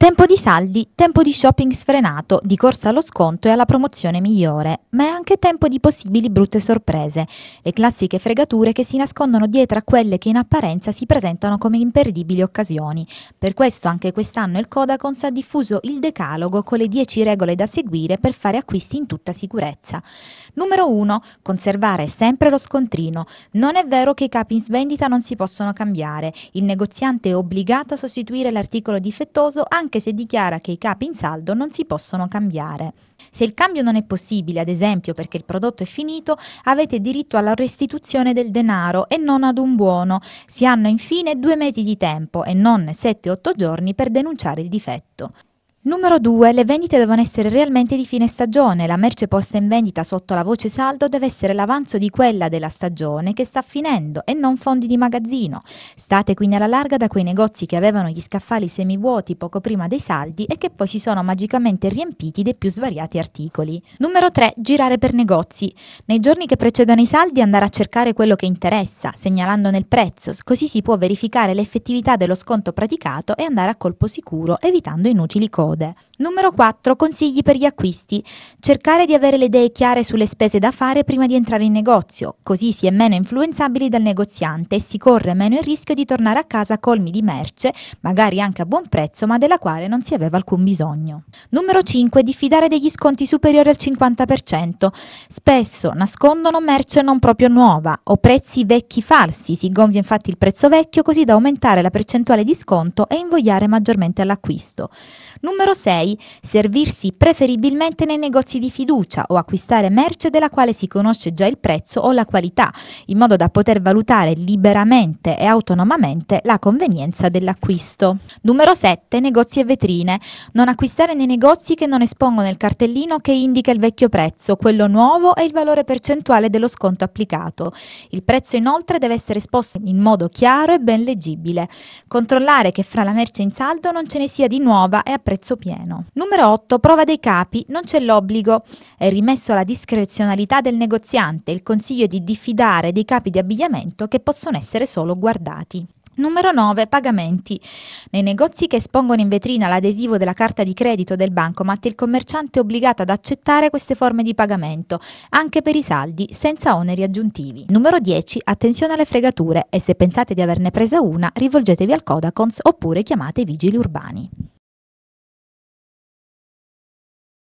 Tempo di saldi, tempo di shopping sfrenato, di corsa allo sconto e alla promozione migliore, ma è anche tempo di possibili brutte sorprese, le classiche fregature che si nascondono dietro a quelle che in apparenza si presentano come imperdibili occasioni. Per questo anche quest'anno il Codacons ha diffuso il decalogo con le 10 regole da seguire per fare acquisti in tutta sicurezza. Numero 1. Conservare sempre lo scontrino. Non è vero che i capi in svendita non si possono cambiare. Il negoziante è obbligato a sostituire l'articolo difettoso anche anche se dichiara che i capi in saldo non si possono cambiare. Se il cambio non è possibile, ad esempio perché il prodotto è finito, avete diritto alla restituzione del denaro e non ad un buono. Si hanno infine due mesi di tempo e non 7-8 giorni per denunciare il difetto. Numero 2. Le vendite devono essere realmente di fine stagione. La merce posta in vendita sotto la voce saldo deve essere l'avanzo di quella della stagione che sta finendo e non fondi di magazzino. State quindi alla larga da quei negozi che avevano gli scaffali semivuoti poco prima dei saldi e che poi si sono magicamente riempiti dei più svariati articoli. Numero 3. Girare per negozi. Nei giorni che precedono i saldi andare a cercare quello che interessa, segnalandone il prezzo, così si può verificare l'effettività dello sconto praticato e andare a colpo sicuro evitando inutili costi frode. Numero 4. Consigli per gli acquisti. Cercare di avere le idee chiare sulle spese da fare prima di entrare in negozio, così si è meno influenzabili dal negoziante e si corre meno il rischio di tornare a casa colmi di merce, magari anche a buon prezzo, ma della quale non si aveva alcun bisogno. Numero 5. Diffidare degli sconti superiori al 50%. Spesso nascondono merce non proprio nuova o prezzi vecchi falsi, si gonfia infatti il prezzo vecchio così da aumentare la percentuale di sconto e invogliare maggiormente all'acquisto. Numero Numero 6. Servirsi preferibilmente nei negozi di fiducia o acquistare merce della quale si conosce già il prezzo o la qualità, in modo da poter valutare liberamente e autonomamente la convenienza dell'acquisto. Numero 7. Negozi e vetrine. Non acquistare nei negozi che non espongono il cartellino che indica il vecchio prezzo, quello nuovo e il valore percentuale dello sconto applicato. Il prezzo inoltre deve essere esposto in modo chiaro e ben leggibile. Controllare che fra la merce in saldo non ce ne sia di nuova e a prezzo terzo pieno. Numero 8. Prova dei capi. Non c'è l'obbligo. È rimesso alla discrezionalità del negoziante il consiglio di diffidare dei capi di abbigliamento che possono essere solo guardati. Numero 9. Pagamenti. Nei negozi che espongono in vetrina l'adesivo della carta di credito del bancomat, il commerciante è obbligato ad accettare queste forme di pagamento, anche per i saldi, senza oneri aggiuntivi. Numero 10. Attenzione alle fregature e se pensate di averne presa una, rivolgetevi al Codacons oppure chiamate i vigili urbani.